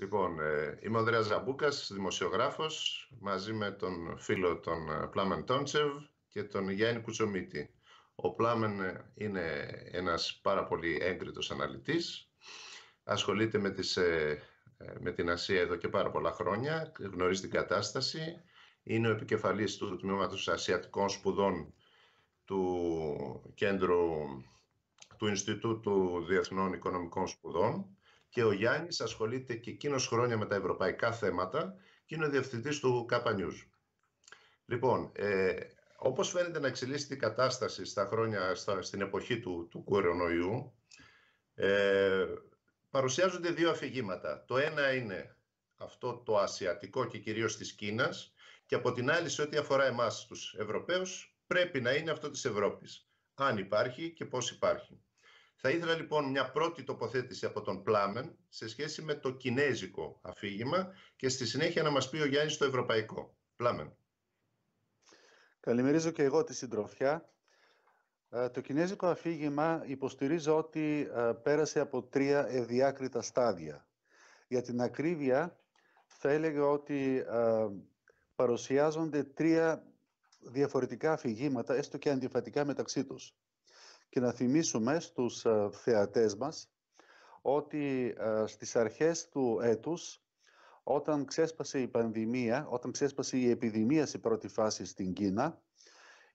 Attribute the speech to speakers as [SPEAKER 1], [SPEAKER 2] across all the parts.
[SPEAKER 1] Λοιπόν, ε, είμαι ο Ανδρέας Ζαμπούκας, δημοσιογράφος, μαζί με τον φίλο τον ε, Πλάμεν Τόντσεβ και τον Γιάννη Κουτσομίτη. Ο Πλάμεν ε, είναι ένας πάρα πολύ έγκριτος αναλυτής, ασχολείται με, με την Ασία εδώ και πάρα πολλά χρόνια, γνωρίζει την κατάσταση, είναι ο επικεφαλής του Τμήματος Ασιατικών Σπουδών του Κέντρου του Ινστιτούτου Διεθνών Οικονομικών Σπουδών και ο Γιάννης ασχολείται και εκείνος χρόνια με τα ευρωπαϊκά θέματα και είναι ο διευθυντής του ΚΑΠΑ News. Λοιπόν, ε, όπως φαίνεται να εξελίσσεται η κατάσταση στα χρόνια, στα, στην εποχή του, του κορονοϊού, ε, παρουσιάζονται δύο αφηγήματα. Το ένα είναι αυτό το ασιατικό και κυρίως της Κίνας και από την άλλη σε ό,τι αφορά εμάς τους Ευρωπαίους πρέπει να είναι αυτό της Ευρώπης. Αν υπάρχει και πώς υπάρχει. Θα ήθελα λοιπόν μια πρώτη τοποθέτηση από τον Πλάμεν σε σχέση με το κινέζικο αφήγημα και στη συνέχεια να μας πει ο Γιάννης το ευρωπαϊκό. Πλάμεν.
[SPEAKER 2] Καλημερίζω και εγώ τη συντροφιά. Ε, το κινέζικο αφήγημα υποστηρίζω ότι ε, πέρασε από τρία ευδιάκριτα στάδια. Για την ακρίβεια θα έλεγα ότι ε, παρουσιάζονται τρία διαφορετικά αφηγήματα, έστω και αντιφατικά μεταξύ τους και να θυμίσουμε στους ε, θεατές μας ότι ε, στις αρχές του έτους όταν ξέσπασε η πανδημία, όταν ξέσπασε η επιδημία σε πρώτη φάση στην Κίνα,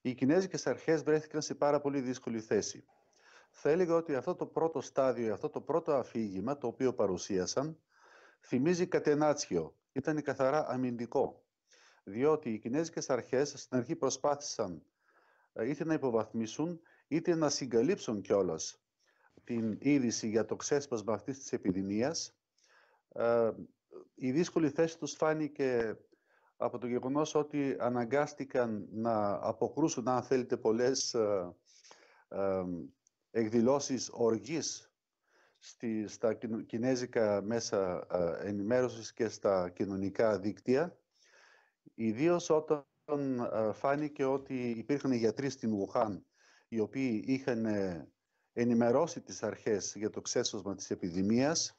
[SPEAKER 2] οι κινέζικες αρχές βρέθηκαν σε πάρα πολύ δύσκολη θέση. Θα έλεγα ότι αυτό το πρώτο στάδιο, αυτό το πρώτο αφήγημα το οποίο παρουσίασαν, θυμίζει κατενάτσιο. Ήταν καθαρά αμυντικό. Διότι οι κινέζικες αρχές στην αρχή προσπάθησαν είτε να υποβαθμίσουν, είτε να συγκαλύψουν κιόλας την είδηση για το ξέσπασμα αυτής της επιδημίας, ε, η δύσκολη θέση τους φάνηκε από το γεγονός ότι αναγκάστηκαν να αποκρούσουν, αν θέλετε, πολλές εκδηλώσει εκδηλώσεις οργής στα κινέζικα μέσα ε, ενημέρωσης και στα κοινωνικά δίκτυα, ιδίως όταν ε, φάνηκε ότι υπήρχαν γιατροί στην ουχάν οι οποίοι είχαν ε, ενημερώσει τις αρχές για το ξέσωσμα της επιδημίας.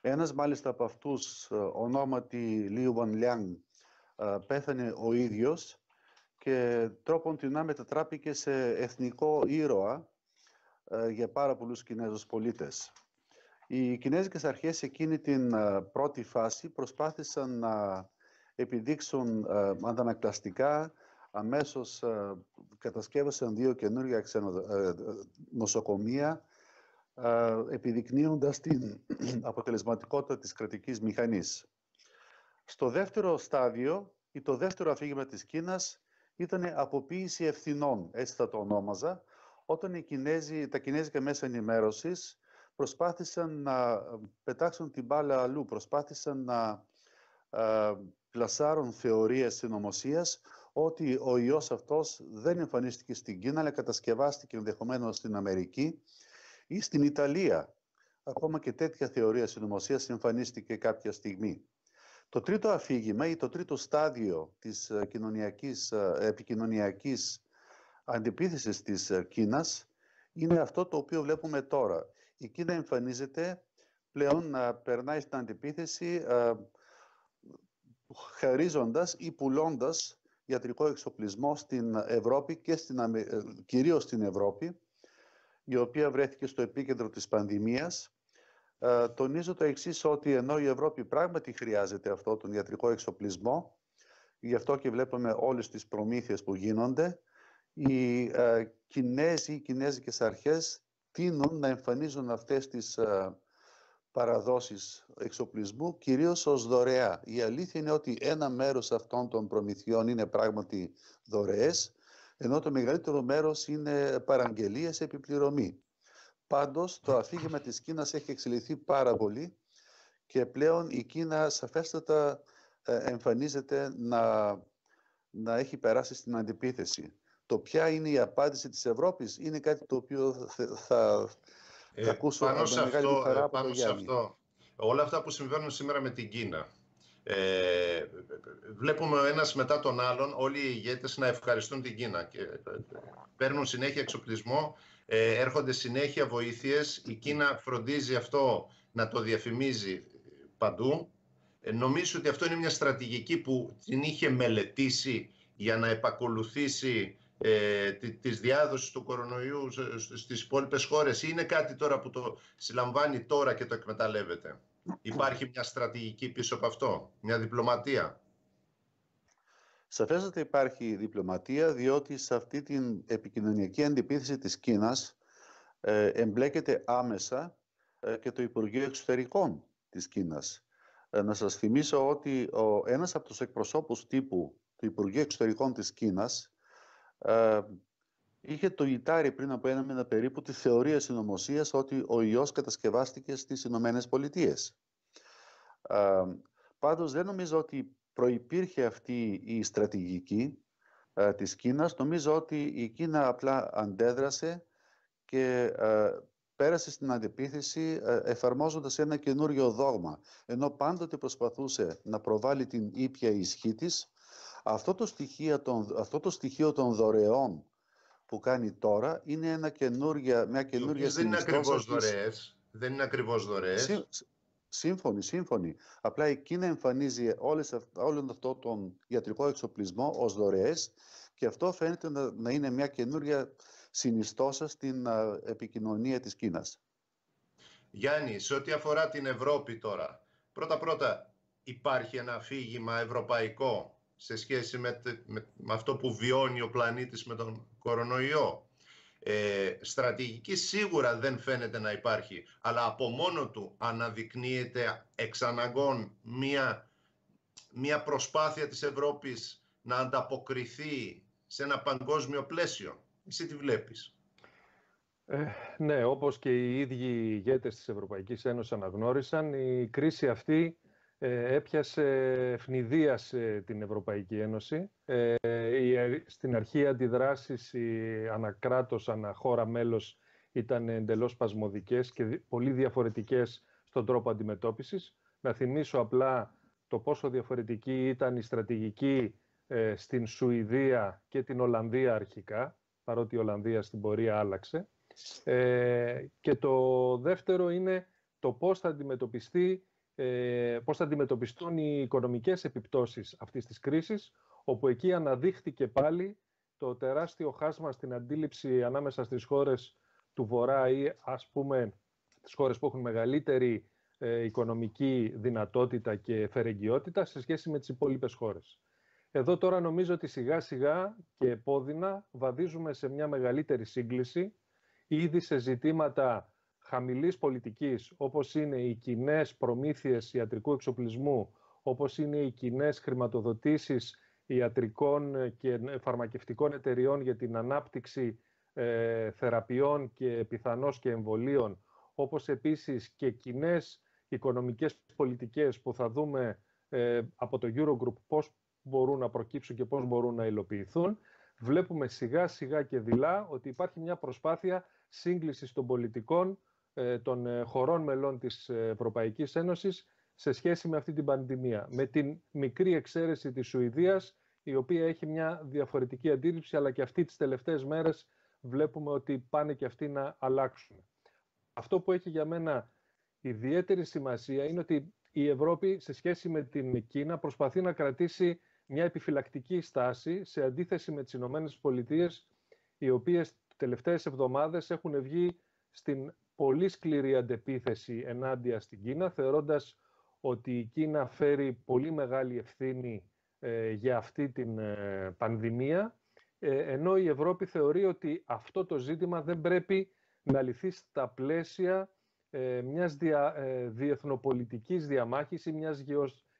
[SPEAKER 2] Ένας μάλιστα από αυτούς, ε, ονόματι Λίου Βαν Λιάνγκ, ε, πέθανε ο ίδιος και τρόπον την μετατράπηκε σε εθνικό ήρωα για πάρα πολλούς Κινέζους πολίτες. Οι Κινέζικες αρχές εκείνη την πρώτη φάση προσπάθησαν να επιδείξουν αντανακλαστικά αμέσως ε, κατασκεύασαν δύο καινούργια ε, ε, νοσοκομεία επιδεικνύοντας την αποτελεσματικότητα της κρατικής μηχανής. Στο δεύτερο στάδιο ή το δεύτερο αφήγημα της Κίνας ήταν αποποίηση ευθυνών, έτσι θα το ονόμαζα, όταν τα κινέζικα μέσα ενημέρωσης προσπάθησαν να πετάξουν την μπάλα αλλού, προσπάθησαν να πλασάρουν θεωρίες συνωμοσίας ότι ο ιός αυτός δεν εμφανίστηκε στην Κίνα, αλλά κατασκευάστηκε ενδεχομένως στην Αμερική ή στην Ιταλία. Ακόμα και τέτοια θεωρία συνωμοσίας εμφανίστηκε κάποια στιγμή. Το τρίτο αφήγημα ή το τρίτο στάδιο της ε, κοινωνιακής, ε, επικοινωνιακής αντιπίθεσης της ε, Κίνας είναι αυτό το οποίο βλέπουμε τώρα. Η Κίνα εμφανίζεται πλέον να περνάει στην αντιπίθεση χαρίζοντας ή πουλώντας ιατρικό εξοπλισμό στην Ευρώπη και στην, ε, κυρίως στην Ευρώπη, η οποία βρέθηκε στο επίκεντρο της πανδημίας. Ε, τονίζω το εξής ότι ενώ η Ευρώπη πράγματι χρειάζεται αυτό τον ιατρικό εξοπλισμό, γι' αυτό και βλέπουμε όλες τις προμήθειες που γίνονται, οι ε, Κινέζοι, οι Κινέζικες αρχές τείνουν να εμφανίζουν αυτές τις ε, παραδόσεις εξοπλισμού, κυρίως ως δωρεά. Η αλήθεια είναι ότι ένα μέρος αυτών των προμηθειών είναι πράγματι δωρεές, ενώ το μεγαλύτερο μέρος είναι παραγγελίες επιπληρωμή. Πάντως, το αφήγημα της Κίνας έχει εξελιχθεί πάρα πολύ και πλέον η Κίνα σαφέστατα ε, εμφανίζεται να, να έχει περάσει στην αντιπίθεση. Το ποια είναι η απάντηση της Ευρώπης είναι κάτι το οποίο θα,
[SPEAKER 1] ε, ε, πάνω σε αυτό, όλα αυτά που συμβαίνουν σήμερα με την Κίνα. Ε, βλέπουμε ο ένας μετά τον άλλον όλοι οι ηγέτες να ευχαριστούν την Κίνα και παίρνουν συνέχεια εξοπλισμό έρχονται συνέχεια βοήθειες η Κίνα φροντίζει αυτό να το διαφημίζει παντού νομίζω ότι αυτό είναι μια στρατηγική που την είχε μελετήσει για να επακολουθήσει ε, της διάδοσης του κορονοϊού στις υπόλοιπες χώρες ή είναι κάτι τώρα που το συλλαμβάνει τώρα και το εκμεταλλεύεται. Υπάρχει μια στρατηγική πίσω από αυτό, μια διπλωματία.
[SPEAKER 2] Σαφέστατα υπάρχει διπλωματία, διότι σε αυτή την επικοινωνιακή αντιπίθεση της Κίνας ε, εμπλέκεται άμεσα ε, και το Υπουργείο Εξωτερικών της Κίνας. Ε, να σας θυμίσω ότι ο, ένας από τους εκπροσώπους τύπου του Υπουργείου Εξωτερικών της Κίνας ε, είχε το Ιτάρι πριν από ένα μήνα περίπου τη θεωρία συνωμοσίας ότι ο ιός κατασκευάστηκε στις Ηνωμένες Πολιτείες. Ε, πάντως δεν νομίζω ότι προϋπήρχε αυτή η στρατηγική ε, της Κίνας. Νομίζω ότι η Κίνα απλά αντέδρασε και ε, πέρασε στην αντεπίθεση ε, εφαρμόζοντας ένα καινούριο δόγμα. Ενώ πάντοτε προσπαθούσε να προβάλλει την ήπια ισχύ της, αυτό το, στοιχείο των, αυτό το στοιχείο των δωρεών που κάνει τώρα είναι ένα καινούργια, μια καινούργια Δεν είναι ακριβώ δωρεές.
[SPEAKER 1] Δεν είναι ακριβώς δωρεές. Σύμφωνη,
[SPEAKER 2] σύμφωνοι, σύμφωνοι. Απλά η Κίνα εμφανίζει όλες, όλον αυτό τον ιατρικό εξοπλισμό ως δωρεές και αυτό φαίνεται να, να είναι μια καινούργια συνιστόσα στην επικοινωνία της Κίνας.
[SPEAKER 1] Γιάννη, σε ό,τι αφορά την Ευρώπη τώρα, πρώτα-πρώτα υπάρχει ένα αφήγημα ευρωπαϊκό σε σχέση με, αυτό που βιώνει ο πλανήτης με τον κορονοϊό. Ε, στρατηγική σίγουρα δεν φαίνεται να υπάρχει, αλλά από μόνο του αναδεικνύεται εξαναγκών μία, μία προσπάθεια της Ευρώπης να ανταποκριθεί σε ένα παγκόσμιο πλαίσιο. Εσύ τι βλέπεις.
[SPEAKER 3] Ε, ναι, όπως και οι ίδιοι ηγέτες της Ευρωπαϊκής Ένωσης αναγνώρισαν, η κρίση αυτή ε, έπιασε φνηδίασε την Ευρωπαϊκή Ένωση. Ε, στην αρχή αντιδράσεις η ανακράτος, αναχώρα μέλος ήταν εντελώς πασμωδικές και πολύ διαφορετικές στον τρόπο αντιμετώπισης. Να θυμίσω απλά το πόσο διαφορετική ήταν η στρατηγική ε, στην Σουηδία και την Ολλανδία αρχικά, παρότι η Ολλανδία στην πορεία άλλαξε. και το δεύτερο είναι το πώς θα αντιμετωπιστεί ε, πώς θα αντιμετωπιστούν οι οικονομικές επιπτώσεις αυτής της κρίσης, όπου εκεί αναδείχθηκε πάλι το τεράστιο χάσμα στην αντίληψη ανάμεσα στις χώρες του Βορρά ή ας πούμε τις χώρες που έχουν μεγαλύτερη ε, οικονομική δυνατότητα και φερεγγιότητα σε σχέση με τις υπόλοιπες χώρες. Εδώ τώρα νομίζω ότι σιγά σιγά και επώδυνα βαδίζουμε σε μια μεγαλύτερη σύγκληση ήδη σε ζητήματα χαμηλής πολιτικής, όπως είναι οι κοινές προμήθειες ιατρικού εξοπλισμού, όπως είναι οι κοινές χρηματοδοτήσεις ιατρικών ε, και φαρμακευτικών εταιριών για την ανάπτυξη ε, θεραπείων και πιθανώς και εμβολίων, όπως επίσης και κοινές οικονομικές πολιτικές που θα δούμε ε, από το Eurogroup πώς μπορούν να προκύψουν και πώς μπορούν να υλοποιηθούν, βλέπουμε σιγά σιγά και δειλά ότι υπάρχει μια προσπάθεια σύγκλησης των πολιτικών ε, των ε, χωρών μελών της Ευρωπαϊκής Ένωσης σε σχέση με αυτή την πανδημία. Με την μικρή εξαίρεση της Σουηδίας, η οποία έχει μια διαφορετική αντίληψη, αλλά και αυτή τις τελευταίες μέρες βλέπουμε ότι πάνε και αυτοί να αλλάξουν. Αυτό που έχει για μένα ιδιαίτερη σημασία είναι ότι η Ευρώπη σε σχέση με την Κίνα προσπαθεί να κρατήσει μια επιφυλακτική στάση σε αντίθεση με τις Ηνωμένες Πολιτείες οι οποίες τελευταίες εβδομάδες έχουν βγει στην πολύ σκληρή αντεπίθεση ενάντια στην Κίνα, θεωρώντας ότι η Κίνα φέρει πολύ μεγάλη ευθύνη ε, για αυτή την ε, πανδημία, ε, ενώ η Ευρώπη θεωρεί ότι αυτό το ζήτημα δεν πρέπει να λυθεί στα πλαίσια μιας δια, διεθνοπολιτικής διαμάχης ή μιας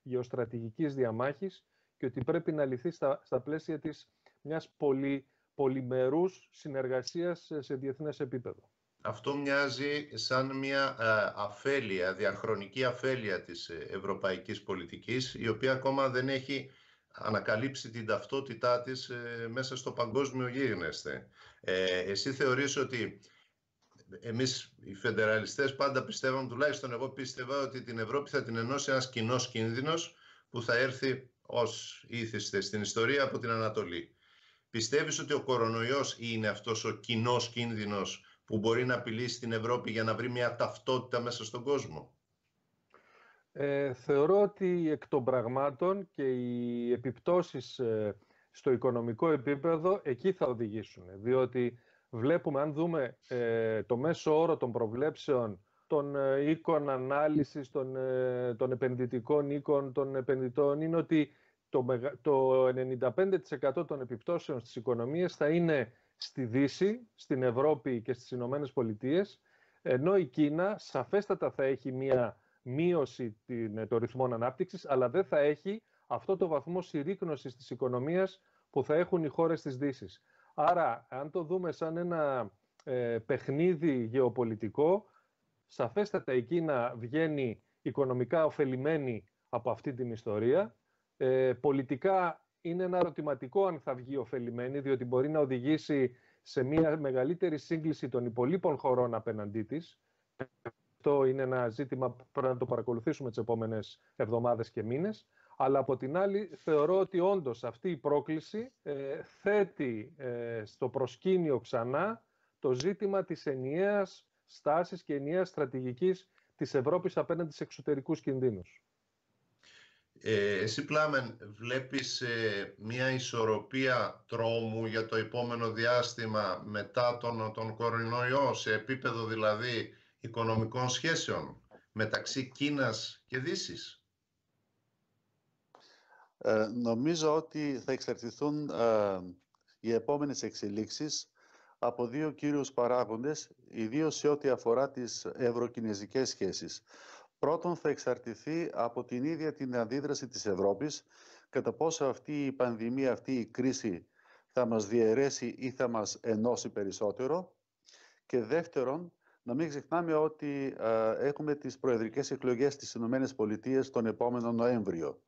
[SPEAKER 3] γεωστρατηγικής διαμάχης και ότι πρέπει να λυθεί στα, στα πλαίσια της μιας πολυ, πολυμερούς συνεργασίας σε διεθνές επίπεδο.
[SPEAKER 1] Αυτό μοιάζει σαν μια ε, αφέλεια, διαχρονική αφέλεια της ε, ευρωπαϊκής πολιτικής, η οποία ακόμα δεν έχει ανακαλύψει την ταυτότητά της ε, μέσα στο παγκόσμιο γίγνεσθε. εσύ θεωρείς ότι εμείς οι φεντεραλιστές πάντα πιστεύαμε, τουλάχιστον εγώ πίστευα, ότι την Ευρώπη θα την ενώσει ένας κοινός κίνδυνος που θα έρθει ως ήθιστε στην ιστορία από την Ανατολή. Πιστεύεις ότι ο κορονοϊός είναι αυτός ο κοινός κίνδυνος που μπορεί να απειλήσει την Ευρώπη για να βρει μια ταυτότητα μέσα στον κόσμο.
[SPEAKER 3] Ε, θεωρώ ότι εκ των πραγμάτων και οι επιπτώσεις ε, στο οικονομικό επίπεδο εκεί θα οδηγήσουν. Διότι βλέπουμε, αν δούμε ε, το μέσο όρο των προβλέψεων των ε, οίκων ανάλυσης, των, των επενδυτικών οίκων, των επενδυτών, είναι ότι το, το 95% των επιπτώσεων στις οικονομίες θα είναι στη Δύση, στην Ευρώπη και στις Ηνωμένες Πολιτείες, ενώ η Κίνα σαφέστατα θα έχει μία μείωση ε, των ρυθμών ανάπτυξης, αλλά δεν θα έχει αυτό το βαθμό συρρήκνωσης της οικονομίας που θα έχουν οι χώρες της δύσης. Άρα, αν το δούμε σαν ένα ε, παιχνίδι γεωπολιτικό, σαφέστατα η Κίνα βγαίνει οικονομικά ωφελημένη από αυτή την ιστορία. Ε, πολιτικά είναι ένα ερωτηματικό αν θα βγει ωφελημένη, διότι μπορεί να οδηγήσει σε μια μεγαλύτερη σύγκληση των υπολείπων χωρών απέναντί της. Αυτό είναι ένα ζήτημα που πρέπει να το παρακολουθήσουμε τις επόμενες εβδομάδες και μήνες. Αλλά από την άλλη, θεωρώ ότι όντως αυτή η πρόκληση ε, θέτει ε, στο προσκήνιο ξανά το ζήτημα της ενιαίας στάσης και ενιαίας στρατηγικής της Ευρώπης απέναντι σε εξωτερικούς κινδύνους.
[SPEAKER 1] Ε, εσύ Πλάμεν βλέπεις ε, μια ισορροπία τρόμου για το επόμενο διάστημα μετά τον, τον κορονοϊό σε επίπεδο δηλαδή οικονομικών σχέσεων μεταξύ Κίνας και Δύσης.
[SPEAKER 2] Ε, νομίζω ότι θα εξαρτηθούν ε, οι επόμενες εξελίξεις από δύο κύριους παράγοντες, ιδίως σε ό,τι αφορά τις ευρωκινέζικες σχέσεις. Πρώτον, θα εξαρτηθεί από την ίδια την αντίδραση της Ευρώπης, κατά πόσο αυτή η πανδημία, αυτή η κρίση θα μας διαιρέσει ή θα μας ενώσει περισσότερο. Και δεύτερον, να μην ξεχνάμε ότι ε, έχουμε τις προεδρικές εκλογές στις Ηνωμένες τον επόμενο Νοέμβριο.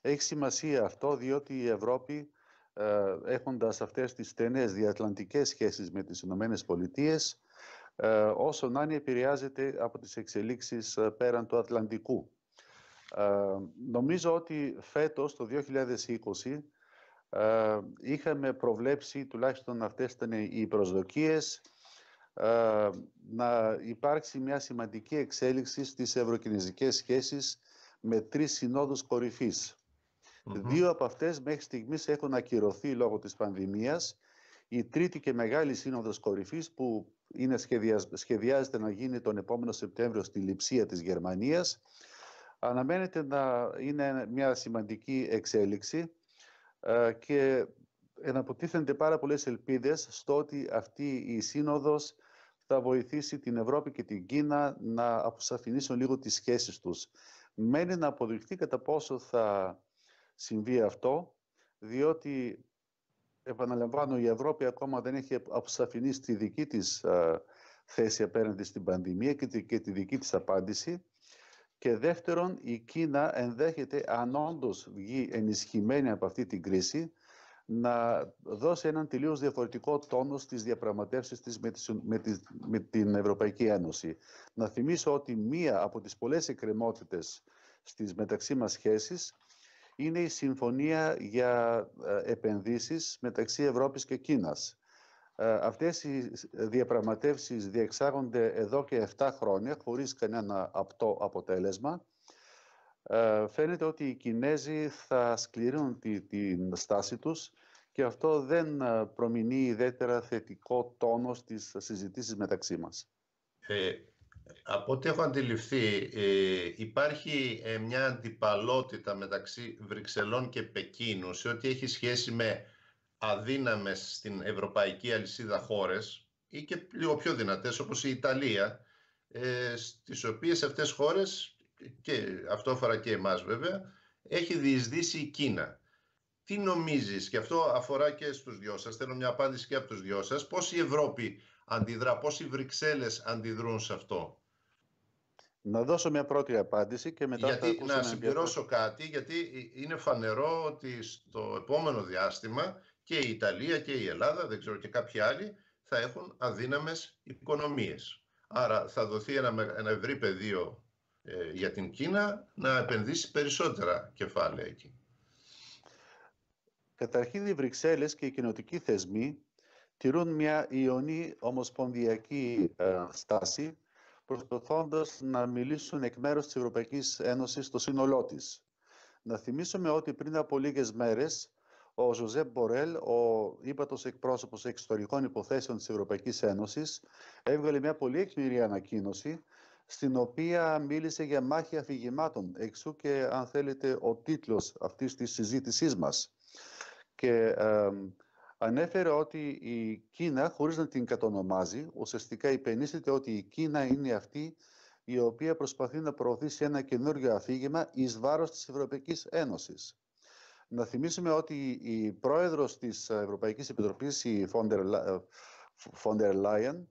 [SPEAKER 2] Έχει σημασία αυτό διότι η Ευρώπη α, ε, έχοντας αυτές τις στενές διατλαντικές σχέσεις με τις Ηνωμένες ε, όσο να είναι επηρεάζεται από τις εξελίξεις ε, πέραν του Ατλαντικού. Ε, νομίζω ότι φέτος, το 2020, είχαμε προβλέψει, τουλάχιστον αυτές ήταν οι προσδοκίες, να υπάρξει μια σημαντική εξέλιξη στις ευρωκινέζικες σχέσεις με τρεις συνόδους Δύο από αυτές μέχρι στιγμής έχουν ακυρωθεί λόγω της πανδημίας η τρίτη και μεγάλη σύνοδος κορυφής που είναι σχεδιάζεται να γίνει τον επόμενο Σεπτέμβριο στη Λιψία της Γερμανίας αναμένεται να είναι μια σημαντική εξέλιξη ε, και εναποτίθενται πάρα πολλές ελπίδες στο ότι αυτή η σύνοδος θα βοηθήσει την Ευρώπη και την Κίνα να αποσαφηνίσουν λίγο τις σχέσεις τους. Μένει να αποδειχθεί κατά πόσο θα συμβεί αυτό, διότι επαναλαμβάνω, η Ευρώπη ακόμα δεν έχει αποσαφηνίσει τη δική της ε, θέση απέναντι στην πανδημία και τη, και τη δική της απάντηση. Και δεύτερον, η Κίνα ενδέχεται, αν όντως βγει ενισχυμένη από αυτή την κρίση, να δώσει έναν τελείως διαφορετικό τόνο στις διαπραγματεύσεις της με, τη, με την Ευρωπαϊκή Ένωση. Να θυμίσω ότι μία από τις πολλές εκκρεμότητες στις μεταξύ μας σχέσεις είναι η συμφωνία για ε, επενδύσεις μεταξύ Ευρώπης και Κίνας. Ε, αυτές οι διαπραγματεύσεις διεξάγονται εδώ και 7 χρόνια χωρίς κανένα απτό αποτέλεσμα. Ε, φαίνεται ότι οι Κινέζοι θα σκληρύνουν την στάση τους και αυτό δεν προμηνεί ιδιαίτερα θετικό τόνο στις συζητήσεις μεταξύ μας.
[SPEAKER 1] Από ό,τι έχω αντιληφθεί, ε, υπάρχει ε, μια αντιπαλότητα μεταξύ Βρυξελών και Πεκίνου σε ό,τι έχει σχέση με αδύναμες στην ευρωπαϊκή αλυσίδα χώρες ή και λίγο πιο δυνατές όπως η Ιταλία, ε, στις οποίες αυτές χώρες, και αυτό αφορά και εμάς βέβαια, έχει διεισδύσει η Κίνα. Τι νομίζεις, και αυτό αφορά και στους δυο σας, θέλω μια απάντηση και από τους δυο σας, πώς η Ευρώπη αντιδρά, πώς οι Βρυξέλλες αντιδρούν σε αυτό.
[SPEAKER 2] Να δώσω μια πρώτη απάντηση και μετά γιατί, θα Να συμπληρώσω
[SPEAKER 1] κάτι, γιατί είναι φανερό ότι στο επόμενο διάστημα και η Ιταλία και η Ελλάδα, δεν ξέρω και κάποιοι άλλοι, θα έχουν αδύναμες οικονομίες. Άρα θα δοθεί ένα, ένα ευρύ πεδίο ε, για την Κίνα να επενδύσει περισσότερα κεφάλαια εκεί.
[SPEAKER 2] Καταρχήν οι Βρυξέλλες και οι κοινοτικοί θεσμοί τηρούν μια ιονή ομοσπονδιακή ε, στάση, προσπαθώντας να μιλήσουν εκ μέρους της Ευρωπαϊκής Ένωσης στο σύνολό της. Να θυμίσουμε ότι πριν από λίγες μέρες, ο Ζωζέ Μπορέλ, ο ύπατος εκπρόσωπος εξωτερικών υποθέσεων της Ευρωπαϊκής Ένωσης, έβγαλε μια πολύ εκμηρή ανακοίνωση, στην οποία μίλησε για μάχη αφηγημάτων, εξού και αν θέλετε ο τίτλος αυτής της συζήτησής μας. Και ε, ανέφερε ότι η Κίνα, χωρίς να την κατονομάζει, ουσιαστικά υπενήσεται ότι η Κίνα είναι αυτή η οποία προσπαθεί να προωθήσει ένα καινούργιο αφήγημα εις βάρος της Ευρωπαϊκής Ένωσης. Να θυμίσουμε ότι η πρόεδρος της Ευρωπαϊκής Επιτροπής, η Φόντερ Λάιεν,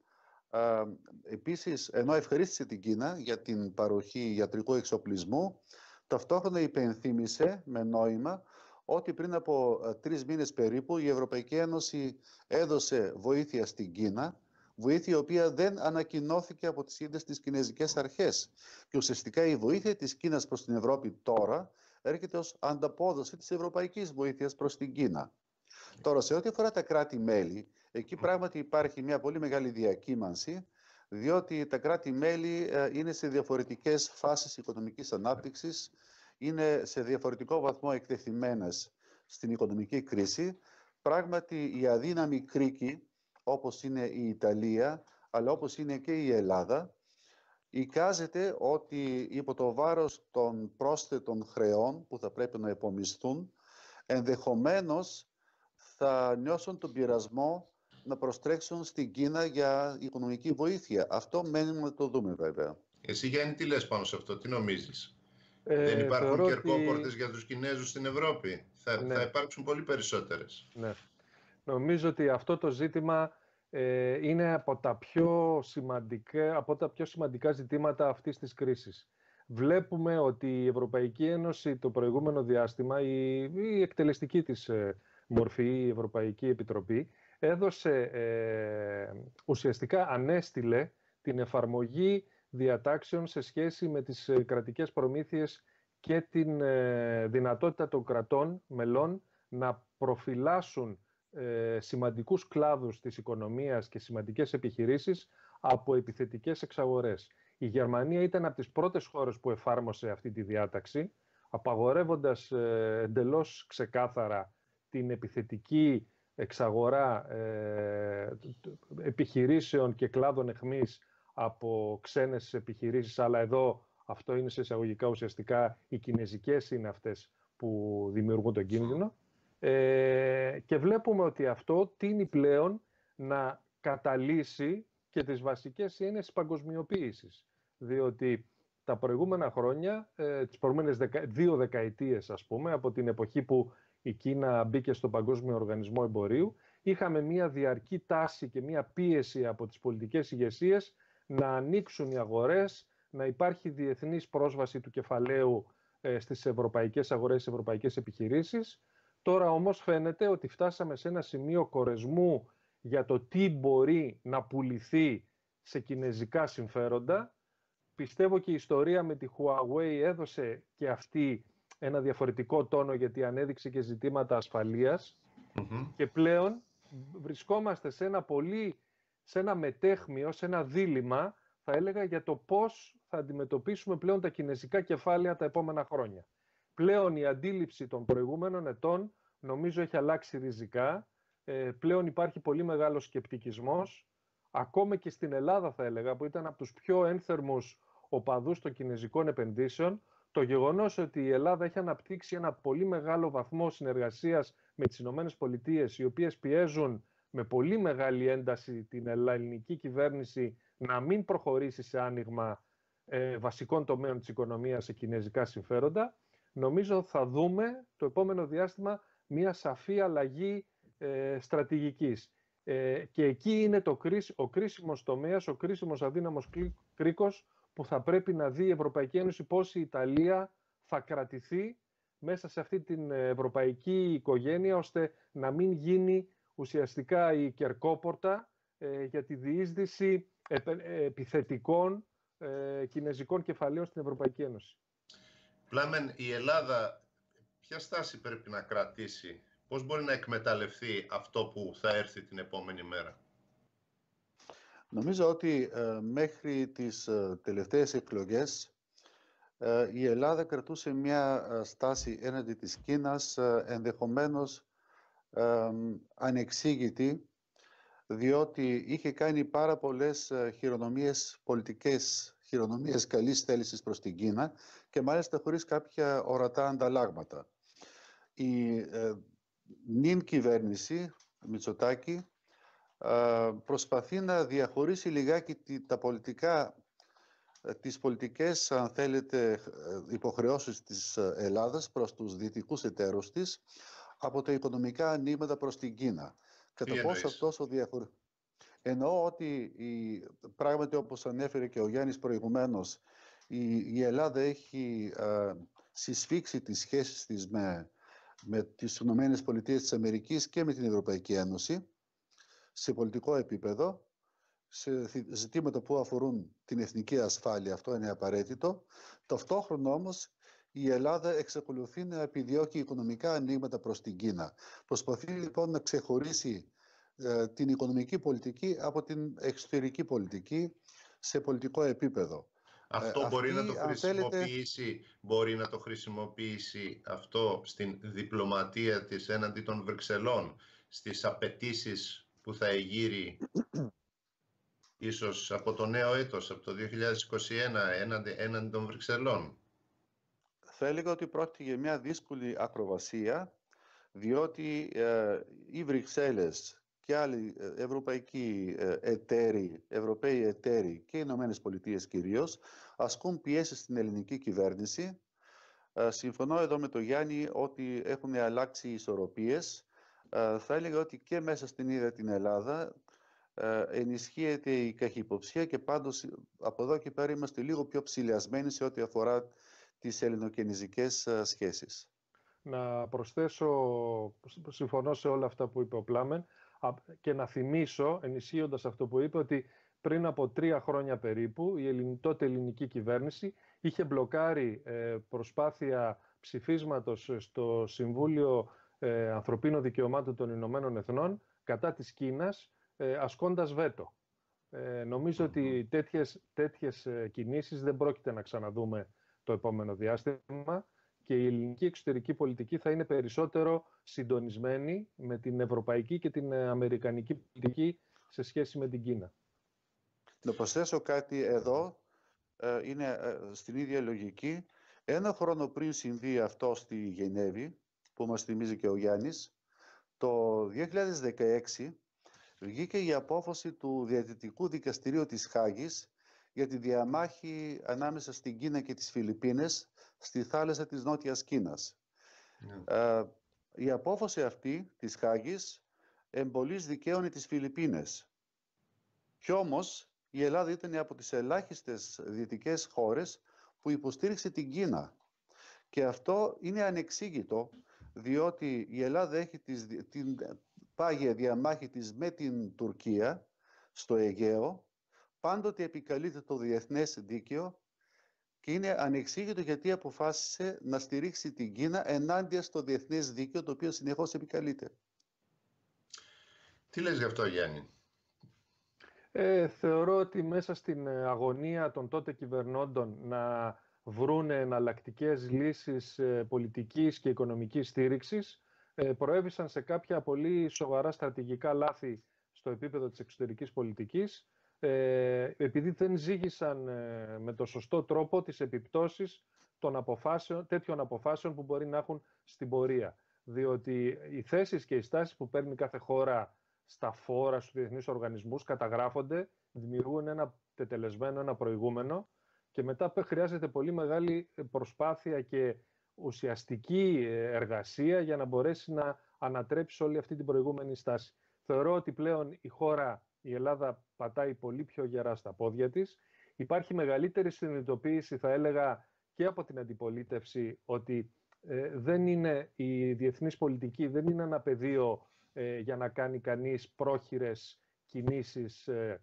[SPEAKER 2] επίσης, ενώ ευχαρίστησε την Κίνα για την παροχή ιατρικού εξοπλισμού, ταυτόχρονα υπενθύμησε με νόημα ότι πριν από ε, τρεις μήνες περίπου η Ευρωπαϊκή Ένωση έδωσε βοήθεια στην Κίνα, βοήθεια η οποία δεν ανακοινώθηκε από τις ίδιες τις κινέζικες αρχές. Και ουσιαστικά η βοήθεια της Κίνας προς την Ευρώπη τώρα έρχεται ως ανταπόδοση της ευρωπαϊκής βοήθειας προς την Κίνα. Τώρα, σε ό,τι αφορά τα κράτη-μέλη, εκεί πράγματι υπάρχει μια πολύ μεγάλη διακύμανση, διότι τα κράτη-μέλη ε, είναι σε διαφορετικές φάσεις οικονομικής ανάπτυξης, είναι σε διαφορετικό βαθμό εκτεθειμένες στην οικονομική κρίση. Πράγματι, η αδύναμη κρίκη, όπως είναι η Ιταλία, αλλά όπως είναι και η Ελλάδα, εικάζεται ότι υπό το βάρος των πρόσθετων χρεών που θα πρέπει να επομισθούν, ενδεχομένως θα νιώσουν τον πειρασμό να προστρέξουν στην Κίνα για οικονομική βοήθεια. Αυτό μένουμε να το δούμε βέβαια.
[SPEAKER 1] Εσύ Γιάννη τι λες πάνω σε αυτό, τι νομίζεις. Δεν ε, υπάρχουν ότι... για τους Κινέζους στην Ευρώπη. Ναι. Θα, υπάρξουν πολύ περισσότερες.
[SPEAKER 3] Ναι. Νομίζω ότι αυτό το ζήτημα ε, είναι από τα, πιο σημαντικά, από τα πιο σημαντικά ζητήματα αυτής της κρίσης. Βλέπουμε ότι η Ευρωπαϊκή Ένωση το προηγούμενο διάστημα, η, εκτελεστική της ε, μορφή, η Ευρωπαϊκή Επιτροπή, έδωσε, ε, ουσιαστικά ανέστηλε την εφαρμογή διατάξεων σε σχέση με τις ε, κρατικές προμήθειες και την ε, δυνατότητα των κρατών μελών να προφυλάσσουν ε, σημαντικούς κλάδους της οικονομίας και σημαντικές επιχειρήσεις από επιθετικές εξαγορές. Η Γερμανία ήταν από τις πρώτες χώρες που εφάρμοσε αυτή τη διάταξη, απαγορεύοντας εντελώς ξεκάθαρα την επιθετική εξαγορά επιχειρήσεων και κλάδων εχμής από ξένες επιχειρήσεις, αλλά εδώ αυτό είναι σε εισαγωγικά ουσιαστικά οι κινέζικες είναι αυτές που δημιουργούν τον κίνδυνο. Ε, και βλέπουμε ότι αυτό τίνει πλέον να καταλύσει και τις βασικές έννοιες της Διότι τα προηγούμενα χρόνια, ε, τις προηγούμενες δεκα, δύο δεκαετίες ας πούμε, από την εποχή που η Κίνα μπήκε στον Παγκόσμιο Οργανισμό Εμπορίου, είχαμε μια διαρκή τάση και μια πίεση από τις πολιτικές ηγεσίες να ανοίξουν οι αγορές, να υπάρχει διεθνής πρόσβαση του κεφαλαίου ε, στις ευρωπαϊκές αγορές, στις ευρωπαϊκές επιχειρήσεις. Τώρα όμως φαίνεται ότι φτάσαμε σε ένα σημείο κορεσμού για το τι μπορεί να πουληθεί σε κινέζικα συμφέροντα. Πιστεύω και η ιστορία με τη Huawei έδωσε και αυτή ένα διαφορετικό τόνο γιατί ανέδειξε και ζητήματα και πλέον βρισκόμαστε σε ένα πολύ σε ένα μετέχμιο, σε ένα δίλημα, θα έλεγα, για το πώς θα αντιμετωπίσουμε πλέον τα κινέζικα κεφάλαια τα επόμενα χρόνια. Πλέον η αντίληψη των προηγούμενων ετών νομίζω έχει αλλάξει ριζικά. Ε, πλέον υπάρχει πολύ μεγάλος σκεπτικισμός. Ακόμα και στην Ελλάδα θα έλεγα που ήταν από τους πιο ένθερμους οπαδούς των κινέζικων επενδύσεων. Το γεγονός ότι η Ελλάδα έχει αναπτύξει ένα πολύ μεγάλο βαθμό συνεργασίας με τις Ηνωμένες οι οποίες πιέζουν με πολύ μεγάλη ένταση την ελληνική κυβέρνηση να μην προχωρήσει σε άνοιγμα ε, βασικών τομέων της οικονομίας σε κινέζικα συμφέροντα, νομίζω θα δούμε το επόμενο διάστημα μια σαφή αλλαγή ε, στρατηγικής. Ε, και εκεί είναι το ο κρίσιμος τομέας, ο κρίσιμος αδύναμος κρίκος που θα πρέπει να δει η Ευρωπαϊκή Ένωση πώς η Ιταλία θα κρατηθεί μέσα σε αυτή την ε, ευρωπαϊκή οικογένεια ώστε να μην γίνει ουσιαστικά η κερκόπορτα ε, για τη διείσδυση επιθετικών ε, κινέζικων κεφαλαίων στην Ευρωπαϊκή Ένωση.
[SPEAKER 1] Πλάμεν, η Ελλάδα ποια στάση πρέπει να κρατήσει, πώς μπορεί να εκμεταλλευτεί αυτό που θα έρθει την επόμενη μέρα.
[SPEAKER 2] Νομίζω ότι ε, μέχρι τις ε, τελευταίες εκλογές ε, η Ελλάδα κρατούσε μια στάση έναντι της Κίνας ενδεχομένως ανεξήγητη διότι είχε κάνει πάρα πολλές ε, χειρονομίες πολιτικές, χειρονομίες καλής θέλησης προς την Κίνα και μάλιστα χωρίς κάποια ορατά ανταλλάγματα. Η ε, νυν κυβέρνηση, Μητσοτάκη, ε, προσπαθεί να διαχωρίσει λιγάκι τα πολιτικά ε, τις πολιτικές, αν θέλετε, υποχρεώσεις της Ελλάδας προς τους δυτικούς εταίρους της, από τα οικονομικά νήματα προς την Κίνα. Κατά πόσο αυτός ο διαφορετικό. Εννοώ ότι η, πράγματι όπως ανέφερε και ο Γιάννης προηγουμένως η, η Ελλάδα έχει συσφίξει τις σχέσεις της με, με τις Ηνωμένες Πολιτείες της Αμερικής και με την Ευρωπαϊκή Ένωση σε πολιτικό επίπεδο, σε ζητήματα που αφορούν την εθνική ασφάλεια, αυτό είναι απαραίτητο. Ταυτόχρονα όμως η Ελλάδα εξακολουθεί να επιδιώκει οικονομικά ανοίγματα προς την Κίνα. Προσπαθεί λοιπόν να ξεχωρίσει ε, την οικονομική πολιτική από την εξωτερική πολιτική σε πολιτικό επίπεδο. Αυτό ε, μπορεί να το χρησιμοποιήσει,
[SPEAKER 1] μπορεί να το χρησιμοποιήσει αυτό στην διπλωματία της έναντι των Βρυξελών, στις απαιτήσεις που θα εγείρει ίσως από το νέο έτος, από το 2021, έναντι, έναντι των Βρυξελών
[SPEAKER 2] θα έλεγα ότι πρόκειται για μια δύσκολη ακροβασία, διότι ε, οι Βρυξέλλες και άλλοι ε, ευρωπαϊκοί ε, εταίροι, ευρωπαίοι εταίροι και οι Ηνωμένες Πολιτείες κυρίως, ασκούν πιέσεις στην ελληνική κυβέρνηση. Ε, συμφωνώ εδώ με τον Γιάννη ότι έχουν αλλάξει οι ισορροπίες. θα έλεγα ότι και μέσα στην ίδια την Ελλάδα ενισχύεται η καχυποψία και πάντως από εδώ και πέρα είμαστε λίγο πιο ψηλιασμένοι σε ό,τι αφορά τις ελληνοκενιζικές ε, σχέσεις.
[SPEAKER 3] Να προσθέσω, συμφωνώ σε όλα αυτά που είπε ο Πλάμεν και να θυμίσω, ενισχύοντας αυτό που είπε, ότι πριν από τρία χρόνια περίπου η τότε ελληνική κυβέρνηση είχε μπλοκάρει ε, προσπάθεια ψηφίσματος στο Συμβούλιο ε, Ανθρωπίνων Δικαιωμάτων των Ηνωμένων Εθνών κατά της Κίνας ασκώντας βέτο. νομίζω ότι τέτοιες, τέτοιες κινήσεις δεν πρόκειται να ξαναδούμε το επόμενο διάστημα και η ελληνική εξωτερική πολιτική θα είναι περισσότερο συντονισμένη με την ευρωπαϊκή και την ε, αμερικανική πολιτική σε σχέση με την Κίνα.
[SPEAKER 2] Να προσθέσω κάτι εδώ, ε, είναι ε, στην ίδια λογική. Ένα χρόνο πριν συμβεί αυτό στη Γενέβη, που μας θυμίζει και ο Γιάννης, το 2016 βγήκε η απόφαση του διατητικού Δικαστηρίου της Χάγης για τη διαμάχη ανάμεσα στην Κίνα και τις Φιλιππίνες στη θάλασσα της Νότιας Κίνας. Ναι. Ε, η απόφαση αυτή της Χάγης εμπολής δικαίωνε τις Φιλιππίνες. Κι όμως η Ελλάδα ήταν από τις ελάχιστες δυτικές χώρες που υποστήριξε την Κίνα. Και αυτό είναι ανεξήγητο διότι η Ελλάδα έχει τις, την πάγια διαμάχη της με την Τουρκία στο Αιγαίο πάντοτε επικαλείται το διεθνές δίκαιο και είναι ανεξήγητο γιατί αποφάσισε να στηρίξει την Κίνα ενάντια στο διεθνές δίκαιο το οποίο συνεχώς επικαλείται.
[SPEAKER 1] Τι λες γι' αυτό Γιάννη?
[SPEAKER 3] Ε, θεωρώ ότι μέσα στην ε, αγωνία των τότε κυβερνώντων να βρουν εναλλακτικές λύσεις ε, πολιτικής και οικονομικής στήριξης προέβησαν σε κάποια πολύ σοβαρά στρατηγικά λάθη στο επίπεδο της εξωτερικής πολιτικής ε, επειδή δεν ζήγησαν ε, με το σωστό τρόπο τις επιπτώσεις των αποφάσεων, τέτοιων αποφάσεων που μπορεί να έχουν στην πορεία. Διότι οι θέσεις και οι στάσεις που παίρνει κάθε χώρα στα φόρα, στους διεθνείς οργανισμούς, καταγράφονται, δημιουργούν ένα τετελεσμένο, ένα προηγούμενο και μετά χρειάζεται πολύ μεγάλη προσπάθεια και ουσιαστική ε, εργασία για να μπορέσει να ανατρέψει όλη αυτή την προηγούμενη στάση. Θεωρώ ότι πλέον η χώρα, η Ελλάδα πατάει πολύ πιο γερά στα πόδια της. Υπάρχει μεγαλύτερη συνειδητοποίηση, θα έλεγα, και από την αντιπολίτευση ότι ε, δεν είναι η διεθνής πολιτική, δεν είναι ένα πεδίο ε, για να κάνει κανείς πρόχειρες κινήσεις ε,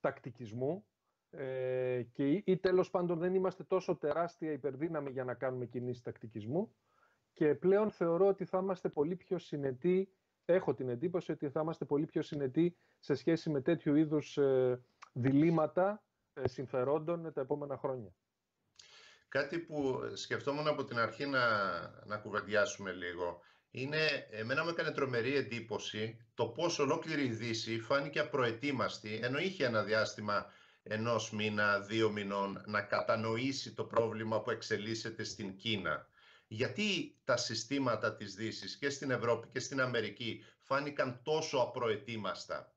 [SPEAKER 3] τακτικισμού και, ή τέλος πάντων δεν είμαστε τόσο τεράστια υπερδύναμη για να κάνουμε κινήσεις τακτικισμού και πλέον θεωρώ ότι θα είμαστε πολύ πιο συνετοί έχω την εντύπωση ότι θα είμαστε πολύ πιο συνετοί σε σχέση με τέτοιου είδους ε, διλήμματα ε, συμφερόντων τα επόμενα χρόνια.
[SPEAKER 1] Κάτι που σκεφτόμουν από την αρχή να, να κουβεντιάσουμε λίγο είναι, εμένα μου έκανε τρομερή εντύπωση το πώς ολόκληρη η Δύση φάνηκε απροετοίμαστη, ενώ είχε ένα διάστημα ενός μήνα, δύο μηνών, να κατανοήσει το πρόβλημα που εξελίσσεται στην Κίνα γιατί τα συστήματα της Δύσης και στην Ευρώπη και στην Αμερική φάνηκαν τόσο απροετοίμαστα.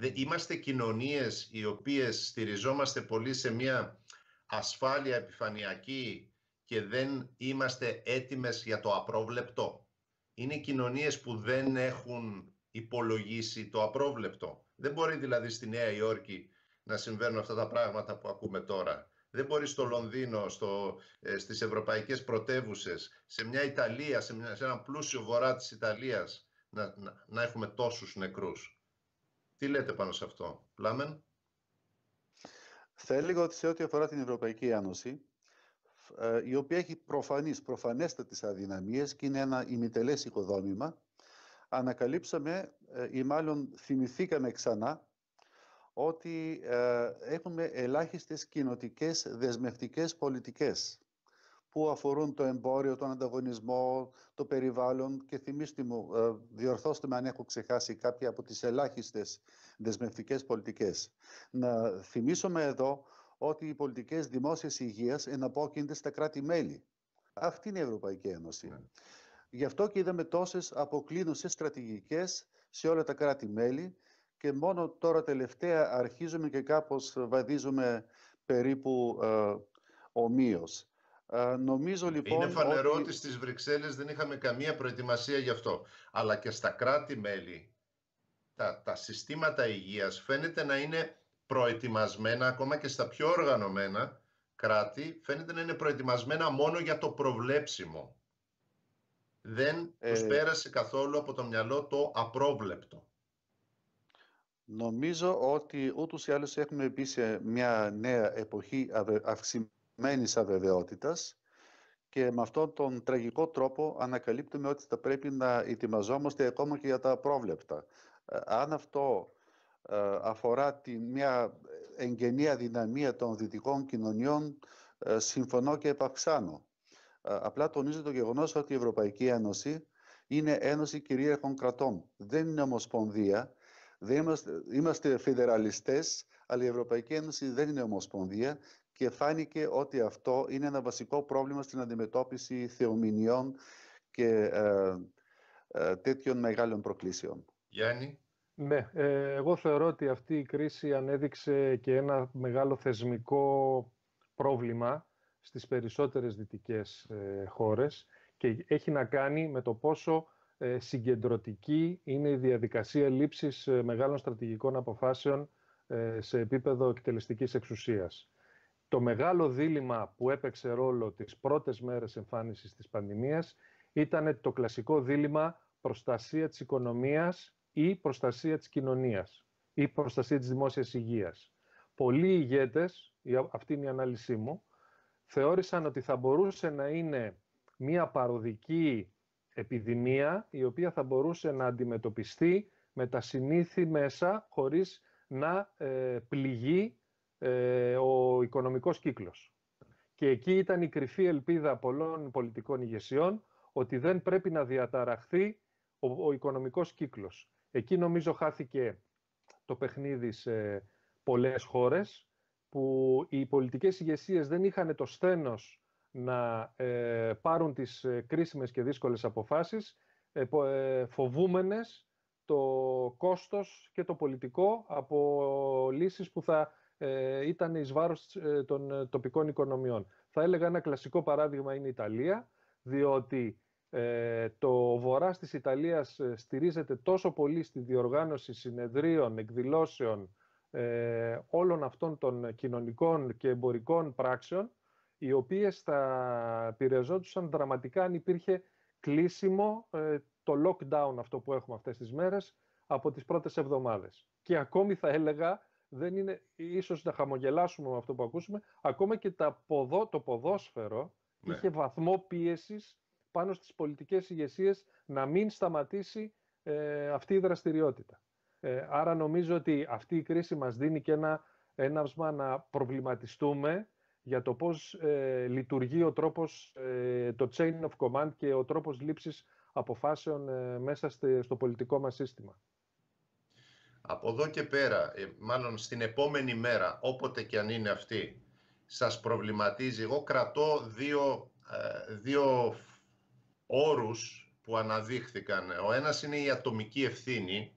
[SPEAKER 1] Ε, είμαστε κοινωνίες οι οποίες στηριζόμαστε πολύ σε μια ασφάλεια επιφανειακή και δεν είμαστε έτοιμες για το απρόβλεπτο. Είναι κοινωνίες που δεν έχουν υπολογίσει το απρόβλεπτο. Δεν μπορεί δηλαδή στη Νέα Υόρκη να συμβαίνουν αυτά τα πράγματα που ακούμε τώρα. Δεν μπορεί στο Λονδίνο, στο, ε, στις ευρωπαϊκές πρωτεύουσες, σε μια Ιταλία, σε, μια, σε έναν πλούσιο βορρά της Ιταλίας, να, να, έχουμε τόσους νεκρούς. Τι λέτε πάνω σε αυτό, Πλάμεν?
[SPEAKER 2] Θα έλεγα ότι σε ό,τι αφορά την Ευρωπαϊκή Ένωση, ε, η οποία έχει προφανείς, προφανέστατες αδυναμίες και είναι ένα ημιτελές οικοδόμημα, ανακαλύψαμε ε, ή μάλλον θυμηθήκαμε ξανά ότι ε, έχουμε ελάχιστες κοινοτικές δεσμευτικές πολιτικές που αφορούν το εμπόριο, τον ανταγωνισμό, το περιβάλλον και θυμίστε μου, ε, διορθώστε με αν έχω ξεχάσει κάποια από τις ελάχιστες δεσμευτικές πολιτικές. Να θυμίσουμε εδώ ότι οι πολιτικές δημόσιας υγείας εναπόκεινται στα κράτη-μέλη. Αυτή είναι η Ευρωπαϊκή Ένωση. Ναι. Γι' αυτό και είδαμε τόσες αποκλίνωσες στρατηγικές σε όλα τα κράτη-μέλη και μόνο τώρα τελευταία αρχίζουμε και κάπως βαδίζουμε περίπου ε, ομοίως. Ε, νομίζω λοιπόν Είναι φανερό ότι...
[SPEAKER 1] στις Βρυξέλλες δεν είχαμε καμία προετοιμασία γι' αυτό. Αλλά και στα κράτη-μέλη τα, τα συστήματα υγείας φαίνεται να είναι προετοιμασμένα, ακόμα και στα πιο οργανωμένα κράτη, φαίνεται να είναι προετοιμασμένα μόνο για το προβλέψιμο. Δεν ε... πέρασε καθόλου από το μυαλό το απρόβλεπτο.
[SPEAKER 2] Νομίζω ότι ούτως ή άλλως έχουμε μπει μια νέα εποχή αυξημένης αβεβαιότητας και με αυτόν τον τραγικό τρόπο ανακαλύπτουμε ότι θα πρέπει να ετοιμαζόμαστε ακόμα και για τα πρόβλεπτα. Ε, αν αυτό ε, αφορά τη μια εγγενή δυναμία των δυτικών κοινωνιών, ε, συμφωνώ και επαυξάνω. Απλά τονίζω το γεγονός ότι η Ευρωπαϊκή Ένωση είναι ένωση κυρίαρχων κρατών. Δεν είναι ομοσπονδία δεν είμαστε, είμαστε φιδεραλιστές, αλλά η Ευρωπαϊκή Ένωση δεν είναι ομοσπονδία και φάνηκε ότι αυτό είναι ένα βασικό πρόβλημα στην αντιμετώπιση θεομηνιών και ε, ε, τέτοιων μεγάλων προκλήσεων.
[SPEAKER 3] Γιάννη. Ναι, ε, εγώ θεωρώ ότι αυτή η κρίση ανέδειξε και ένα μεγάλο θεσμικό πρόβλημα στις περισσότερες δυτικές ε, χώρες και έχει να κάνει με το πόσο ε, συγκεντρωτική είναι η διαδικασία λήψης ε, μεγάλων στρατηγικών αποφάσεων ε, σε επίπεδο εκτελεστικής εξουσίας. Το μεγάλο δίλημα που έπαιξε ρόλο τις πρώτες μέρες εμφάνισης της πανδημίας ήταν το κλασικό δίλημα προστασία της οικονομίας ή προστασία της κοινωνίας ή προστασία της δημόσιας υγείας. Πολλοί ηγέτες, αυτή είναι η ανάλυση μου, θεώρησαν ότι θα μπορούσε να είναι μια παροδική επιδημία η οποία θα μπορούσε να αντιμετωπιστεί με τα συνήθη μέσα χωρίς να ε, πληγεί ε, ο οικονομικός κύκλος. Και εκεί ήταν η κρυφή ελπίδα πολλών πολιτικών ηγεσιών ότι δεν πρέπει να διαταραχθεί ο, ο οικονομικός κύκλος. Εκεί νομίζω χάθηκε το παιχνίδι σε πολλές χώρες που οι πολιτικές ηγεσίες δεν είχαν το σθένος να ε, πάρουν τις ε, κρίσιμες και δύσκολες αποφάσεις ε, ε, φοβούμενες το κόστος και το πολιτικό από λύσεις που θα ήταν εις βάρος των τοπικών οικονομιών. Θα έλεγα ένα κλασικό παράδειγμα είναι η Ιταλία, διότι το βορρά της Ιταλίας στηρίζεται τόσο πολύ στη διοργάνωση συνεδρίων, εκδηλώσεων, όλων αυτών των κοινωνικών και εμπορικών πράξεων, οι οποίες θα πηρεζόντουσαν δραματικά αν υπήρχε κλείσιμο ε, το lockdown αυτό που έχουμε αυτές τις μέρες από τις πρώτες εβδομάδες. Και ακόμη θα έλεγα, δεν είναι, ίσως να χαμογελάσουμε με αυτό που ακούσουμε, ακόμα και τα ποδό, το ποδόσφαιρο ναι. είχε βαθμό πίεσης πάνω στις πολιτικές ηγεσίες να μην σταματήσει ε, αυτή η δραστηριότητα. Ε, άρα νομίζω ότι αυτή η κρίση μας δίνει και ένα έναυσμα να προβληματιστούμε για το πώς ε, λειτουργεί ο τρόπος, ε, το chain of command και ο τρόπος λήψης αποφάσεων ε, μέσα στο πολιτικό μας σύστημα.
[SPEAKER 1] Από εδώ και πέρα, μάλλον στην επόμενη μέρα, όποτε και αν είναι αυτή, σας προβληματίζει. Εγώ κρατώ δύο, δύο όρους που αναδείχθηκαν. Ο ένας είναι η ατομική ευθύνη,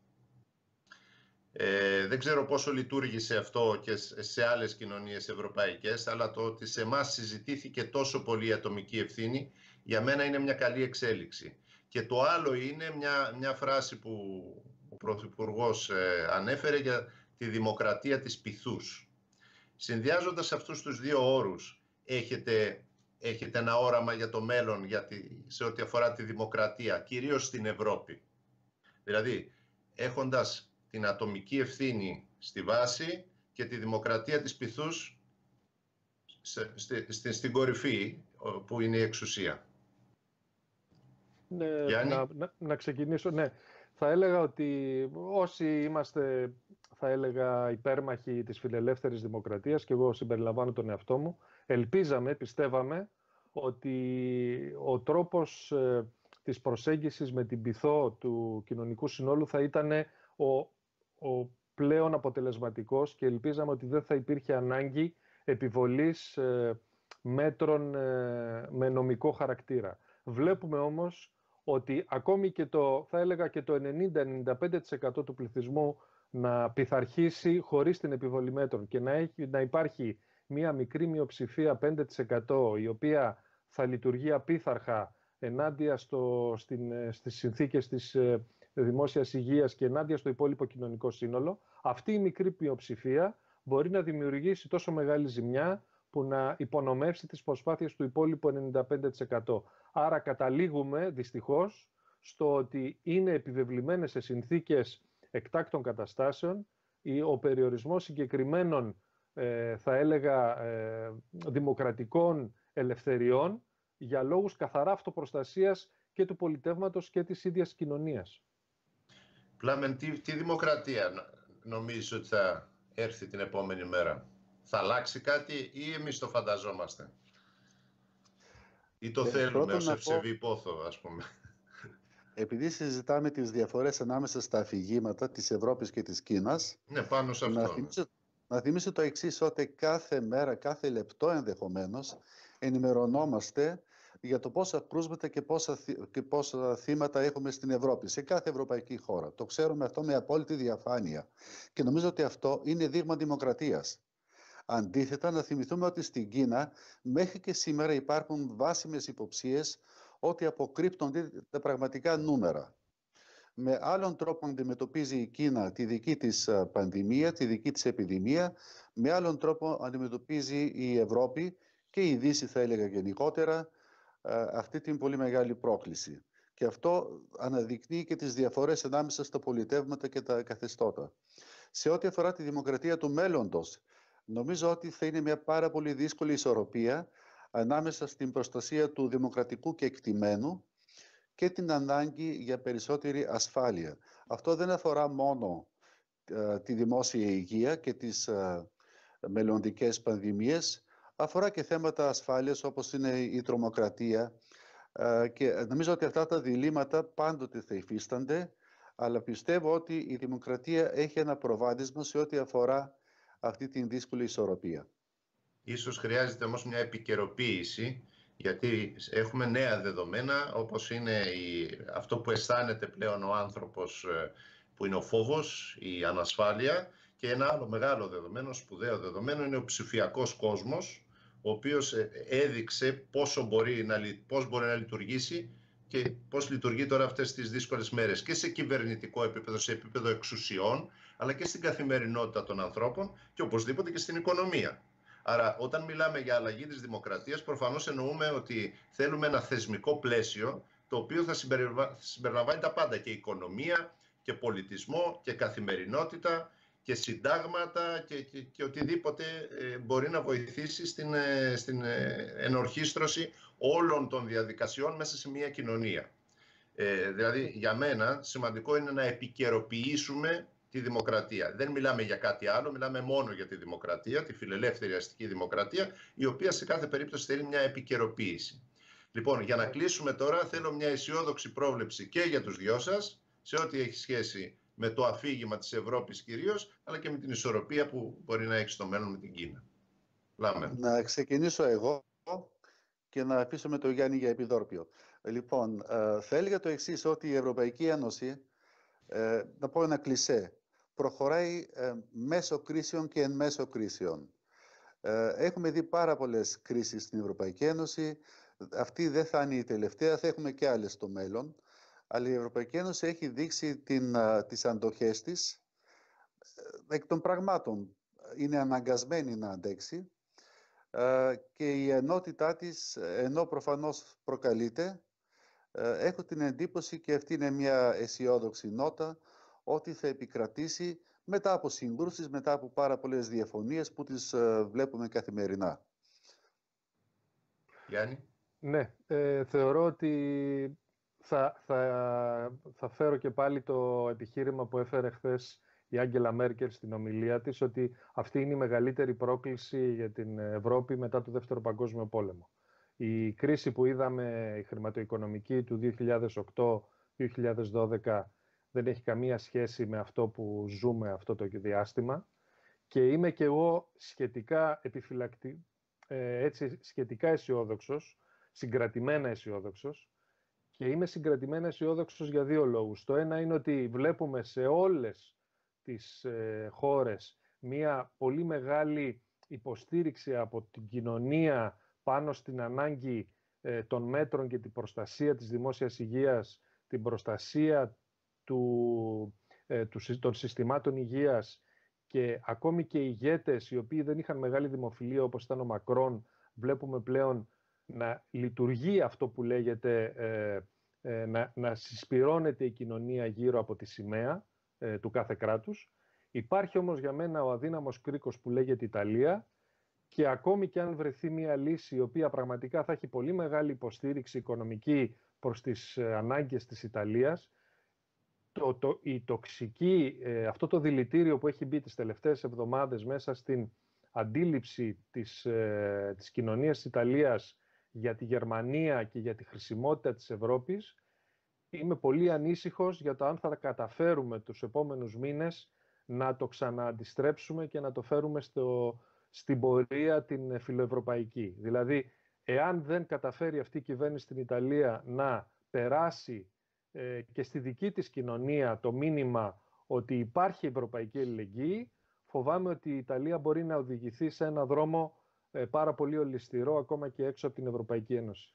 [SPEAKER 1] ε, δεν ξέρω πόσο λειτουργήσε αυτό και σε άλλες κοινωνίες ευρωπαϊκές, αλλά το ότι σε εμάς συζητήθηκε τόσο πολύ η ατομική ευθύνη, για μένα είναι μια καλή εξέλιξη. Και το άλλο είναι μια, μια φράση που ο Πρωθυπουργός ε, ανέφερε για τη δημοκρατία της πυθούς. Συνδυάζοντας αυτούς τους δύο όρους, έχετε, έχετε ένα όραμα για το μέλλον για τη, σε ό,τι αφορά τη δημοκρατία, κυρίως στην Ευρώπη. Δηλαδή, έχοντας την ατομική ευθύνη στη βάση και τη δημοκρατία της πυθούς στην κορυφή που είναι η εξουσία.
[SPEAKER 3] Ναι, να, να, ξεκινήσω. Ναι. Θα έλεγα ότι όσοι είμαστε, θα έλεγα, υπέρμαχοι της φιλελεύθερης δημοκρατίας και εγώ συμπεριλαμβάνω τον εαυτό μου, ελπίζαμε, πιστεύαμε ότι ο τρόπος ε, της προσέγγισης με την πυθό του κοινωνικού συνόλου θα ήταν ο ο πλέον αποτελεσματικός και ελπίζαμε ότι δεν θα υπήρχε ανάγκη επιβολής ε, μέτρων ε, με νομικό χαρακτήρα. Βλέπουμε όμως ότι ακόμη και το, θα έλεγα και το 90-95% του πληθυσμού να πειθαρχήσει χωρίς την επιβολή μέτρων και να, έχει, να υπάρχει μία μικρή μειοψηφία 5% η οποία θα λειτουργεί απίθαρχα ενάντια στο, στην, ε, στις συνθήκες της δημόσιας υγείας και ενάντια στο υπόλοιπο κοινωνικό σύνολο, αυτή η μικρή πλειοψηφία μπορεί να δημιουργήσει τόσο μεγάλη ζημιά που να υπονομεύσει τις προσπάθειες του υπόλοιπου 95%. Άρα καταλήγουμε δυστυχώς στο ότι είναι επιβεβλημένες σε συνθήκες εκτάκτων καταστάσεων ο περιορισμός συγκεκριμένων, ε, θα έλεγα, ε, δημοκρατικών ελευθεριών για λόγους καθαρά αυτοπροστασίας και του πολιτεύματος και της ίδιας κοινωνίας.
[SPEAKER 1] Πλάμεν, τι, δημοκρατία νομίζεις ότι θα έρθει την επόμενη μέρα. Θα αλλάξει κάτι ή εμείς το φανταζόμαστε.
[SPEAKER 2] Ή το ε, θέλουμε ως ευσεβή
[SPEAKER 1] πω... πόθο, ας πούμε.
[SPEAKER 2] Επειδή συζητάμε τις διαφορές ανάμεσα στα αφηγήματα της Ευρώπης και της Κίνας...
[SPEAKER 1] Ναι, πάνω σε αυτό.
[SPEAKER 2] Ναι. Να θυμίσω, το εξής ότι κάθε μέρα, κάθε λεπτό ενδεχομένως, ενημερωνόμαστε για το πόσα κρούσματα και πόσα, και πόσα θύματα έχουμε στην Ευρώπη, σε κάθε ευρωπαϊκή χώρα. Το ξέρουμε αυτό με απόλυτη διαφάνεια. Και νομίζω ότι αυτό είναι δείγμα δημοκρατίας. Αντίθετα, να θυμηθούμε ότι στην Κίνα μέχρι και σήμερα υπάρχουν βάσιμες υποψίες ότι αποκρύπτονται τα πραγματικά νούμερα. Με άλλον τρόπο αντιμετωπίζει η Κίνα τη δική της ε, πανδημία, τη δική της επιδημία, με άλλον τρόπο αντιμετωπίζει η Ευρώπη και η Δύση θα έλεγα γενικότερα ε, αυτή την πολύ μεγάλη πρόκληση. Και αυτό αναδεικνύει και τις διαφορές ανάμεσα στα πολιτεύματα και τα καθεστώτα. Σε ό,τι αφορά τη δημοκρατία του μέλλοντος, νομίζω ότι θα είναι μια πάρα πολύ δύσκολη ισορροπία ανάμεσα στην προστασία του δημοκρατικού και εκτιμένου και την ανάγκη για περισσότερη ασφάλεια. Αυτό δεν αφορά μόνο ε, τη δημόσια υγεία και τις ε, μελλοντικές πανδημίες, αφορά και θέματα ασφάλειας όπως είναι η τρομοκρατία ε, και νομίζω ότι αυτά τα διλήμματα πάντοτε θα υφίστανται αλλά πιστεύω ότι η δημοκρατία έχει ένα προβάδισμα σε ό,τι αφορά αυτή την δύσκολη ισορροπία.
[SPEAKER 1] Ίσως χρειάζεται όμως μια επικαιροποίηση γιατί έχουμε νέα δεδομένα όπως είναι η, αυτό που αισθάνεται πλέον ο άνθρωπος ε, που είναι ο φόβος, η ανασφάλεια και ένα άλλο μεγάλο δεδομένο, σπουδαίο δεδομένο, είναι ο ψηφιακός κόσμος, ο οποίος ε, έδειξε πόσο μπορεί να, πώς μπορεί να λειτουργήσει και πώς λειτουργεί τώρα αυτές τις δύσκολες μέρες και σε κυβερνητικό επίπεδο, σε επίπεδο εξουσιών, αλλά και στην καθημερινότητα των ανθρώπων και οπωσδήποτε και στην οικονομία. Άρα, όταν μιλάμε για αλλαγή της δημοκρατίας, προφανώς εννοούμε ότι θέλουμε ένα θεσμικό πλαίσιο το οποίο θα συμπεριλαμβάνει τα πάντα και οικονομία και πολιτισμό και καθημερινότητα και συντάγματα και, και, και οτιδήποτε ε, μπορεί να βοηθήσει στην, ε, στην ε, ενορχίστρωση όλων των διαδικασιών μέσα σε μια κοινωνία. Ε, δηλαδή, για μένα, σημαντικό είναι να επικαιροποιήσουμε τη δημοκρατία. Δεν μιλάμε για κάτι άλλο, μιλάμε μόνο για τη δημοκρατία, τη φιλελεύθερη αστική δημοκρατία, η οποία σε κάθε περίπτωση θέλει μια επικαιροποίηση. Λοιπόν, για να κλείσουμε τώρα, θέλω μια αισιόδοξη πρόβλεψη και για τους δυο σας, σε ό,τι έχει σχέση με το αφήγημα της Ευρώπης κυρίως, αλλά και με την ισορροπία που μπορεί να έχει στο μέλλον με την Κίνα.
[SPEAKER 2] Λάμε. Να ξεκινήσω εγώ και να αφήσω με τον Γιάννη για επιδόρπιο. Λοιπόν, ε, θα έλεγα το εξής ότι η Ευρωπαϊκή Ένωση, ε, να πω ένα κλισέ, προχωράει ε, μέσω κρίσεων και εν μέσω κρίσεων. Έχουμε δει πάρα πολλές κρίσεις στην Ευρωπαϊκή Ένωση. Αυτή δεν θα είναι η τελευταία, θα έχουμε και άλλες στο μέλλον αλλά η Ευρωπαϊκή Ένωση έχει δείξει την, ε, τις αντοχές της ε, εκ των πραγμάτων. Είναι αναγκασμένη να αντέξει ε, και η ενότητά της, ενώ προφανώς προκαλείται, έχω την εντύπωση και αυτή είναι μια αισιόδοξη νότα ότι θα επικρατήσει μετά από συγκρούσεις, μετά από πάρα πολλές διαφωνίες που τις βλέπουμε καθημερινά.
[SPEAKER 3] Γιάννη. Ναι, θεωρώ ότι θα, θα, θα φέρω και πάλι το επιχείρημα που έφερε χθες η Άγγελα Μέρκελ στην ομιλία της ότι αυτή είναι η μεγαλύτερη πρόκληση για την Ευρώπη μετά το Δεύτερο Παγκόσμιο Πόλεμο. Η κρίση που είδαμε, η χρηματοοικονομική του 2008-2012 δεν έχει καμία σχέση με αυτό που ζούμε αυτό το διάστημα και είμαι και εγώ σχετικά επιφυλακτη, ε, σχετικά αισιόδοξος, συγκρατημένα αισιόδοξος, και είμαι συγκρατημένα αισιόδοξος για δύο λόγους. Το ένα είναι ότι βλέπουμε σε όλες τις ε, χώρες μία πολύ μεγάλη υποστήριξη από την κοινωνία πάνω στην ανάγκη ε, των μέτρων και την προστασία της δημόσιας υγείας, την προστασία του, ε, του, των συστημάτων υγείας και ακόμη και οι ηγέτες οι οποίοι δεν είχαν μεγάλη δημοφιλία όπως ήταν ο Μακρόν βλέπουμε πλέον να λειτουργεί αυτό που λέγεται ε, ε, να, να η κοινωνία γύρω από τη σημαία ε, του κάθε κράτους. Υπάρχει όμως για μένα ο αδύναμος κρίκος που λέγεται Ιταλία και ακόμη και αν βρεθεί μια λύση η οποία πραγματικά θα έχει πολύ μεγάλη υποστήριξη οικονομική προς τις ανάγκες της Ιταλίας, το, το, η τοξική, αυτό το δηλητήριο που έχει μπει τις τελευταίες εβδομάδες μέσα στην αντίληψη της, της κοινωνίας της Ιταλίας για τη Γερμανία και για τη χρησιμότητα της Ευρώπης, είμαι πολύ ανήσυχος για το αν θα καταφέρουμε τους επόμενους μήνες να το ξανααντιστρέψουμε και να το φέρουμε στο, στην πορεία την φιλοευρωπαϊκή. Δηλαδή, εάν δεν καταφέρει αυτή η κυβέρνηση στην Ιταλία να περάσει ε, και στη δική της κοινωνία το μήνυμα ότι υπάρχει ευρωπαϊκή ελληνική, φοβάμαι ότι η Ιταλία μπορεί να οδηγηθεί σε ένα δρόμο ε, πάρα πολύ ολιστηρό ακόμα και έξω από την Ευρωπαϊκή Ένωση.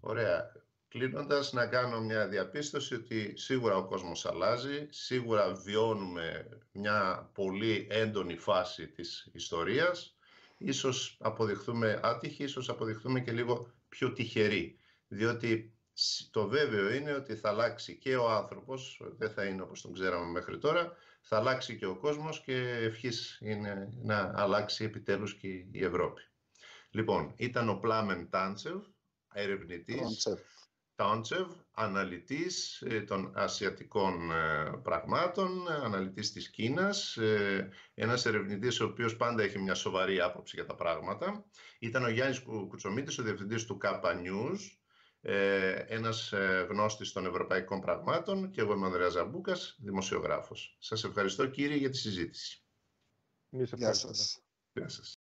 [SPEAKER 1] Ωραία. Κλείνοντας να κάνω μια διαπίστωση ότι σίγουρα ο κόσμος αλλάζει, σίγουρα βιώνουμε μια πολύ έντονη φάση της ιστορίας, ίσως αποδειχθούμε άτυχοι, ίσως αποδειχθούμε και λίγο πιο τυχεροί, διότι το βέβαιο είναι ότι θα αλλάξει και ο άνθρωπος, δεν θα είναι όπως τον ξέραμε μέχρι τώρα, θα αλλάξει και ο κόσμος και ευχής είναι να αλλάξει επιτέλους και η Ευρώπη. Λοιπόν, ήταν ο Πλάμεν Τάντσεβ, ερευνητής, Τάντσεβ, αναλυτής ε, των ασιατικών ε, πραγμάτων, αναλυτής της Κίνας, ε, ένας ερευνητής ο οποίος πάντα έχει μια σοβαρή άποψη για τα πράγματα. Ήταν ο Γιάννης Κουτσομίτης, ο διευθυντής του ΚΑΠΑ News, ε, ένας ε, γνώστης των ευρωπαϊκών πραγμάτων και εγώ είμαι ο Ανδρέας Ζαμπούκας, δημοσιογράφος. Σας ευχαριστώ κύριε για τη συζήτηση.
[SPEAKER 3] Γεια σας.
[SPEAKER 1] Γεια σας.